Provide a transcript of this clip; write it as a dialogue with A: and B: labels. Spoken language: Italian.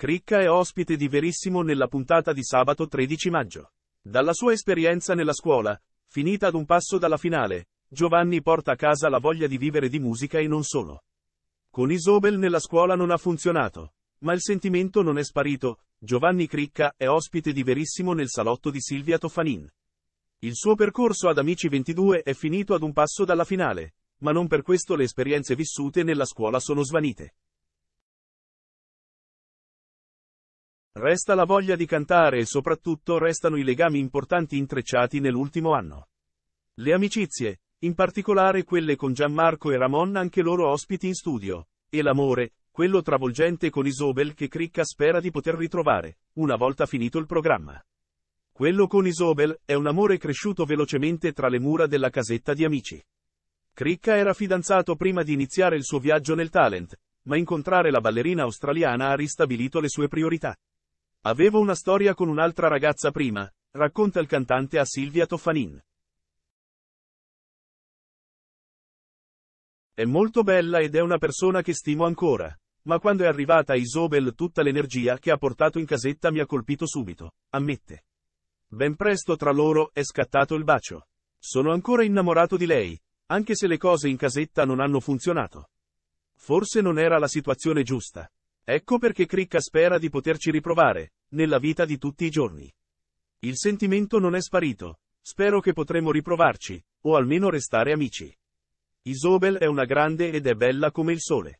A: Cricca è ospite di Verissimo nella puntata di sabato 13 maggio. Dalla sua esperienza nella scuola, finita ad un passo dalla finale, Giovanni porta a casa la voglia di vivere di musica e non solo. Con Isobel nella scuola non ha funzionato. Ma il sentimento non è sparito, Giovanni Cricca è ospite di Verissimo nel salotto di Silvia Toffanin. Il suo percorso ad Amici 22 è finito ad un passo dalla finale, ma non per questo le esperienze vissute nella scuola sono svanite. Resta la voglia di cantare e soprattutto restano i legami importanti intrecciati nell'ultimo anno. Le amicizie, in particolare quelle con Gianmarco e Ramon anche loro ospiti in studio, e l'amore, quello travolgente con Isobel che Cricca spera di poter ritrovare, una volta finito il programma. Quello con Isobel è un amore cresciuto velocemente tra le mura della casetta di amici. Cricca era fidanzato prima di iniziare il suo viaggio nel talent, ma incontrare la ballerina australiana ha ristabilito le sue priorità. Avevo una storia con un'altra ragazza prima, racconta il cantante a Silvia Toffanin. È molto bella ed è una persona che stimo ancora. Ma quando è arrivata Isobel tutta l'energia che ha portato in casetta mi ha colpito subito, ammette. Ben presto tra loro è scattato il bacio. Sono ancora innamorato di lei, anche se le cose in casetta non hanno funzionato. Forse non era la situazione giusta. Ecco perché Cricca spera di poterci riprovare, nella vita di tutti i giorni. Il sentimento non è sparito, spero che potremo riprovarci, o almeno restare amici. Isobel è una grande ed è bella come il sole.